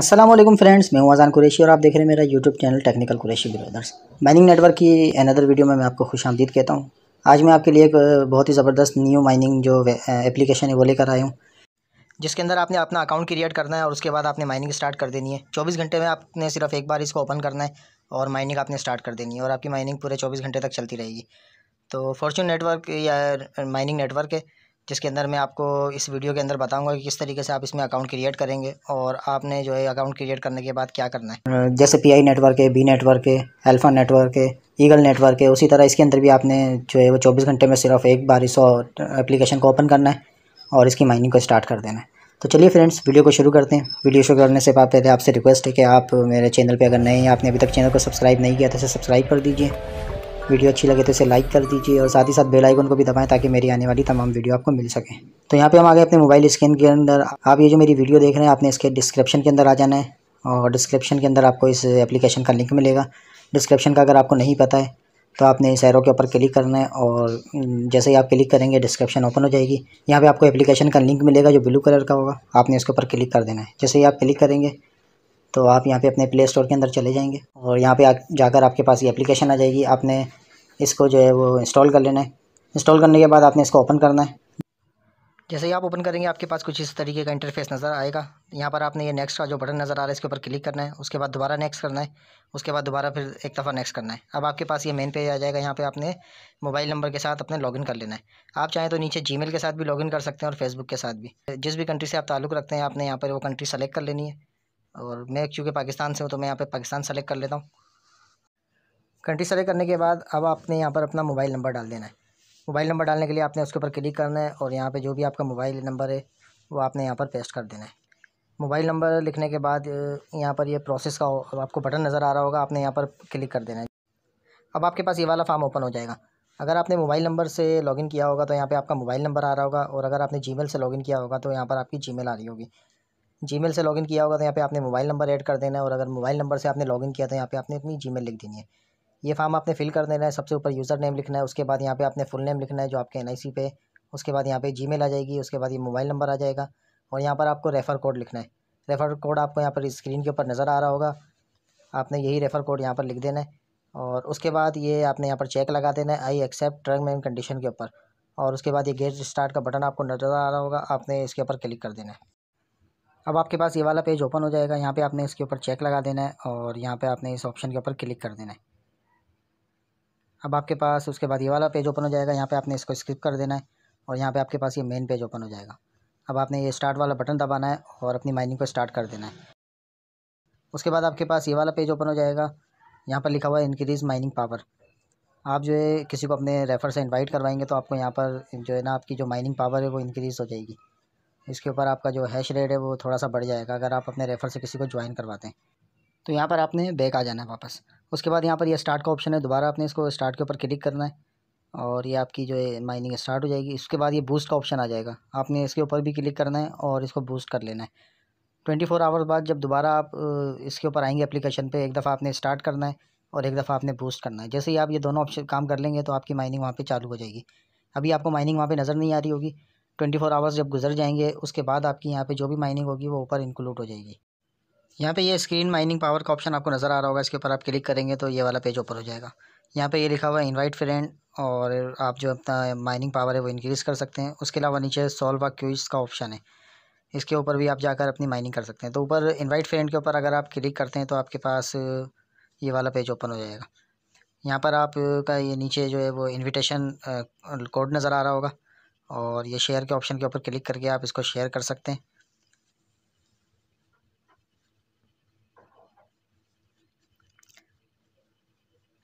Aslam friends मैं हूं आज़ान कुरेशी और आप देख रहे हैं मेरा YouTube channel technical Qureshi brothers mining network की अनदर वीडियो में मैं आपको खुश आमदीद कहता हूं आज मैं आपके लिए एक बहुत ही ज़बरदस्त न्यू माइनिंग जो एप्लीकेशन है वो लेकर आया हूं जिसके अंदर आपने अपना अकाउंट क्रिएट करना है और उसके बाद आपने माइनिंग स्टार्ट कर देनी है चौबीस घंटे में आपने सिर्फ एक बार इसको ओपन करना है और माइनिंग आपने स्टार्ट कर देनी है और आपकी माइनिंग पूरे चौबीस घंटे तक चलती रहेगी तो फॉर्चून नेटवर्क या माइनिंग नेटवर्क है जिसके अंदर मैं आपको इस वीडियो के अंदर बताऊंगा कि किस तरीके से आप इसमें अकाउंट क्रिएट करेंगे और आपने जो है अकाउंट क्रिएट करने के बाद क्या करना है जैसे पीआई नेटवर्क है बी नेटवर्क है अल्फ़ा नेटवर्क है ईगल नेटवर्क है उसी तरह इसके अंदर भी आपने जो है वो चौबीस घंटे में सिर्फ एक बार इस एप्लीकेशन को ओपन करना है और इसकी माइनिंग को स्टार्ट कर देना है तो चलिए फ्रेंड्स वीडियो को शुरू करते हैं वीडियो शुरू करने से पहले आपसे रिक्वेस्ट है कि आप मेरे चैनल पर अगर नए हैं आपने अभी तक चैनल को सब्सक्राइब नहीं किया तो इसे सब्सक्राइब कर दीजिए वीडियो अच्छी लगे तो इसे लाइक कर दीजिए और साथ ही साथ बेल आइकन को भी दबाएं ताकि मेरी आने वाली तमाम वीडियो आपको मिल सके तो यहाँ पे हम आ गए अपने मोबाइल स्क्रीन के अंदर आप ये जो मेरी वीडियो देख रहे हैं आपने इसके डिस्क्रिप्शन के अंदर आ जाना है और डिस्क्रिप्शन के अंदर आपको इस एप्लीकेशन का लिंक मिलेगा डिस्क्रिप्शन का अगर आपको नहीं पता है तो आपने इस एरो के ऊपर क्लिक करना है और जैसे ही आप क्लिक करेंगे डिस्क्रिप्शन ओपन हो जाएगी यहाँ पे आपको एप्लीकेशन का लिंक मिलेगा जो ब्लू कलर का होगा आपने उसके ऊपर क्लिक कर देना है जैसे ही आप क्लिक करेंगे तो आप यहाँ पे अपने प्ले स्टोर के अंदर चले जाएंगे और यहाँ पे आ जाकर आपके पास ये एप्लीकेशन आ जाएगी आपने इसको जो है वो इंस्टॉल कर लेना है इंस्टॉल करने के बाद आपने इसको ओपन करना है जैसे ही आप ओपन करेंगे आपके पास कुछ इस तरीके का इंटरफेस नज़र आएगा यहाँ पर आपने ये नेक्स्ट का जो बटन नज़र आ रहा है इसके ऊपर क्लिक करना है उसके बाद दोबारा नेक्स्ट करना है उसके बाद दोबारा फिर एक दफ़ा नेक्स्ट करना है अब आपके पास ये मेन पेज आ जाएगा यहाँ पे आपने मोबाइल नंबर के साथ अपने लॉगिन कर लेना है आप चाहें तो नीचे जी के साथ भी लॉगिन कर सकते हैं और फेसबुक के साथ भी जिस भी कंट्री से आप ताल्लुक़ रखते हैं आपने यहाँ पर वो कंट्री सेलेक्ट कर लेनी है और मैं चूँकि पाकिस्तान से हूँ तो मैं यहाँ पर पाकिस्तान सेलेक्ट कर लेता हूँ कंट्री सर्वे करने के बाद अब आपने यहाँ पर अपना मोबाइल नंबर डाल देना है मोबाइल नंबर डालने के लिए आपने उसके ऊपर क्लिक करना है और यहाँ पे जो भी आपका मोबाइल नंबर है वो आपने यहाँ पर पेस्ट कर देना है मोबाइल नंबर लिखने के बाद यहाँ पर ये यह प्रोसेस का आपको बटन नज़र आ रहा होगा आपने यहाँ पर क्लिक कर देना है अब आपके पास ये वाला फार्म ओपन हो जाएगा अगर आपने मोबाइल नंबर से लॉगिन किया होगा तो यहाँ पर आपका मोबाइल नंबर आ रहा होगा और अगर आपने जी से लॉगिन किया होगा तो यहाँ पर आपकी जी आ रही होगी जी से लॉगिन किया होगा तो यहाँ पर आपने मोबाइल नंबर एड कर देना है और अगर मोबाइल नंबर से आपने लॉगिन किया तो यहाँ पर आपने अपनी जी लिख देनी है ये फॉर्म आपने फिल कर देना है सबसे ऊपर यूज़र नेम लिखना है उसके बाद यहाँ पे आपने फुल नेम लिखना है जो आपके एन पे उसके बाद यहाँ पे जीमेल आ जाएगी उसके बाद ये मोबाइल नंबर आ जाएगा और यहाँ पर आपको रेफ़र कोड लिखना है रेफ़र कोड आपको यहाँ पर स्क्रीन के ऊपर नज़र आ रहा होगा आपने यही रेफ़र कोड यहाँ पर लिख देना है और उसके बाद ये आपने यहाँ पर चेक लगा देना है I accept term and condition के ऊपर और उसके बाद ये गेट स्टार्ट का बटन आपको नज़र आ रहा होगा आपने इसके ऊपर क्लिक कर देना है अब आपके पास ये वाला पेज ओपन हो जाएगा यहाँ पे आपने इसके ऊपर चेक लगा देना है और यहाँ पे आपने इस ऑप्शन के ऊपर क्लिक कर देना है अब आपके पास उसके बाद ये वाला पेज ओपन हो जाएगा यहाँ पे आपने इसको स्किप कर देना है और यहाँ पे आपके पास ये मेन पेज ओपन हो जाएगा अब आपने ये स्टार्ट वाला बटन दबाना है और अपनी माइनिंग को स्टार्ट कर देना है उसके बाद आपके पास ये वाला पेज ओपन हो जाएगा यहाँ पर लिखा हुआ है इनक्रीज़ माइनिंग पावर आप जो है किसी को अपने रेफ़र से इन्वाइट करवाएंगे तो आपको यहाँ पर जो है ना आपकी जो माइनिंग पावर है वो इंक्रीज़ हो जाएगी इसके ऊपर आपका जो हैश रेट है वो थोड़ा सा बढ़ जाएगा अगर आप अपने रेफ़र से किसी को ज्वाइन करवाते हैं तो यहाँ पर आपने बैक आ जाना है वापस उसके बाद यहाँ पर यह स्टार्ट का ऑप्शन है दोबारा आपने इसको स्टार्ट के ऊपर क्लिक करना है और ये आपकी जो है माइनिंग स्टार्ट हो जाएगी इसके बाद ये बूस्ट का ऑप्शन आ जाएगा आपने इसके ऊपर भी क्लिक करना है और इसको बूस्ट कर लेना है ट्वेंटी फोर आवर्स बाद जब दोबारा आप इसके ऊपर आएंगे एप्लीकेशन पे एक दफ़ा आपने स्टार्ट करना है और एक दफ़ा आपने बूस्ट करना है जैसे ही आप ये दोनों ऑप्शन काम कर लेंगे तो आपकी माइनिंग वहाँ पर चालू हो जाएगी अभी आपको माइनिंग वहाँ पर नज़र नहीं आ रही होगी ट्वेंटी फोर आवर्स जब गुजर जाएंगे उसके बाद आपकी यहाँ पर जो भी माइनिंग होगी वो ऊपर इंक्लूड हो जाएगी यहाँ पे ये स्क्रीन माइनिंग पावर का ऑप्शन आपको नज़र आ रहा होगा इसके ऊपर आप क्लिक करेंगे तो ये वाला पेज ओपन हो जाएगा यहाँ पे ये लिखा हुआ है इनवाइट फ्रेंड और आप जो अपना माइनिंग पावर है वो इंक्रीज़ कर सकते हैं उसके अलावा नीचे सॉल्व क्यूज का ऑप्शन है इसके ऊपर भी आप जाकर अपनी माइनिंग कर सकते हैं तो ऊपर इन्वाइट फ्रेंड के ऊपर अगर आप क्लिक करते हैं तो आपके पास ये वाला पेज ओपन हो जाएगा यहाँ पर आप का ये नीचे जो है वो इन्विटेशन कोड नज़र आ रहा होगा और ये शेयर के ऑप्शन के ऊपर क्लिक करके आप इसको शेयर कर सकते हैं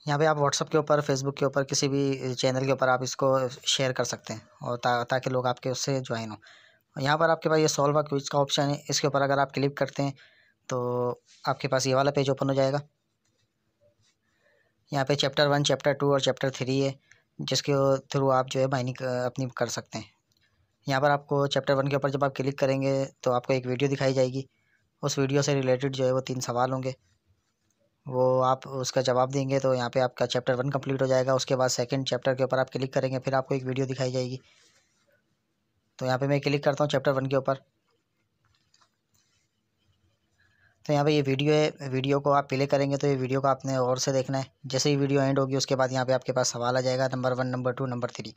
यहाँ पे आप व्हाट्सअप के ऊपर फेसबुक के ऊपर किसी भी चैनल के ऊपर आप इसको शेयर कर सकते हैं और ता, ताकि लोग आपके उससे ज्वाइन हो यहाँ पर आपके पास ये सॉल्व क्विज का ऑप्शन है इसके ऊपर अगर आप क्लिक करते हैं तो आपके पास ये वाला पेज ओपन हो जाएगा यहाँ पे चैप्टर वन चैप्टर टू और चैप्टर थ्री है जिसके थ्रू आप जो है माइनिंग अपनी कर सकते हैं यहाँ पर आपको चैप्टर वन के ऊपर जब आप क्लिक करेंगे तो आपको एक वीडियो दिखाई जाएगी उस वीडियो से रिलेटेड जो है वो तीन सवाल होंगे वो आप उसका जवाब देंगे तो यहाँ पे आपका चैप्टर वन कंप्लीट हो जाएगा उसके बाद सेकंड चैप्टर के ऊपर आप क्लिक करेंगे फिर आपको एक वीडियो दिखाई जाएगी तो यहाँ पे मैं क्लिक करता हूँ चैप्टर वन के ऊपर तो यहाँ पे ये वीडियो है वीडियो को आप प्ले करेंगे तो ये वीडियो को आपने और से देखना है जैसे ही वीडियो एंड होगी उसके बाद यहाँ पर आपके पास सवाल आ जाएगा number one number two number three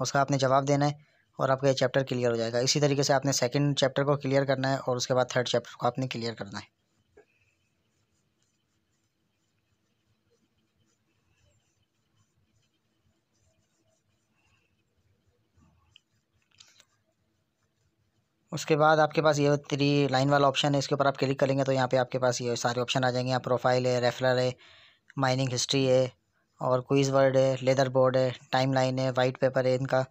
उसका आपने जवाब देना है और आपका ये चैप्टर क्लियर हो जाएगा इसी तरीके से आपने सेकेंड चैप्टर को क्लियर करना है और उसके बाद थर्ड चैप्टर को आपने क्लियर करना है उसके बाद आपके पास ये थ्री लाइन वाला ऑप्शन है इसके ऊपर आप क्लिक करेंगे तो यहाँ पे आपके पास ये सारे ऑप्शन आ जाएंगे यहाँ प्रोफाइल है रेफरल है माइनिंग हिस्ट्री है और क्विज वर्ड है लेदर बोर्ड है टाइम लाइन है वाइट पेपर है इनका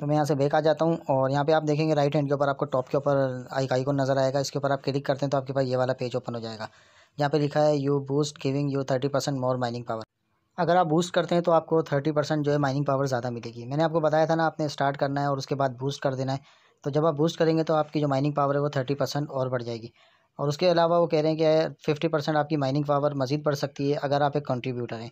तो मैं यहाँ से बैक आ जाता हूँ और यहाँ पे आप देखेंगे राइट हैंड के ऊपर आपको टॉप के ऊपर आई आइकॉन नज़र आएगा इसके ऊपर आप क्लिक करते हैं तो आपके पास ये वाला पेज ओपन हो जाएगा यहाँ पे लिखा है you boost giving you thirty percent more mining power अगर आप बूस्ट करते हैं तो आपको थर्टी परसेंट जो है माइनिंग पावर ज़्यादा मिलेगी मैंने आपको बताया था ना आपने स्टार्ट करना है और उसके बाद बूस्ट कर देना है तो जब आप बूस्ट करेंगे तो आपकी जो माइनिंग पावर है वो थर्टी परसेंट और बढ़ जाएगी और उसके अलावा वो कह रहे हैं कि फिफ्टी परसेंट आपकी माइनिंग पावर मज़ीद बढ़ सकती है अगर आप एक कंट्रीब्यूटर हैं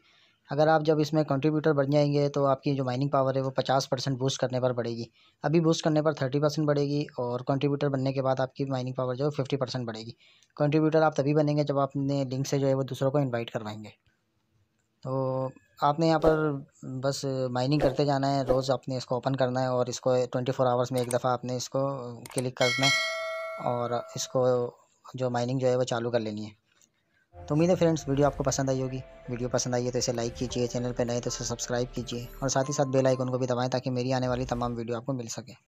अगर आप जब इसमें कंट्रीब्यूटर बढ़ जाएंगे तो आपकी जो माइनिंग पावर है वो पचास परसेंट बूस्ट करने पर बढ़ेगी अभी बूस्ट करने पर थर्टी परसेंट बढ़ेगी और कंट्रीब्यूटर बनने के बाद आपकी माइनिंग पावर जो है फिफ्टी परसेंट बढ़ेगी कंट्रीब्यूटर आप तभी बनेंगे जब आप अपने लिंक से जो है वो दूसरों को इन्वाइट करवाएंगे तो आपने यहाँ पर बस माइनिंग करते जाना है रोज़ आपने इसको ओपन करना है और इसको ट्वेंटी फोर आवर्स में एक दफ़ा आपने इसको क्लिक करना है और इसको जो माइनिंग जो है वो चालू कर लेनी है तो उम्मीद है फ्रेंड्स वीडियो आपको पसंद आई होगी वीडियो पसंद आई है तो इसे लाइक कीजिए चैनल पर नए तो इसे सब्सक्राइब कीजिए और साथ ही साथ बेलाइकन को भी दबाएँ ताकि मेरी आने वाली तमाम वीडियो आपको मिल सके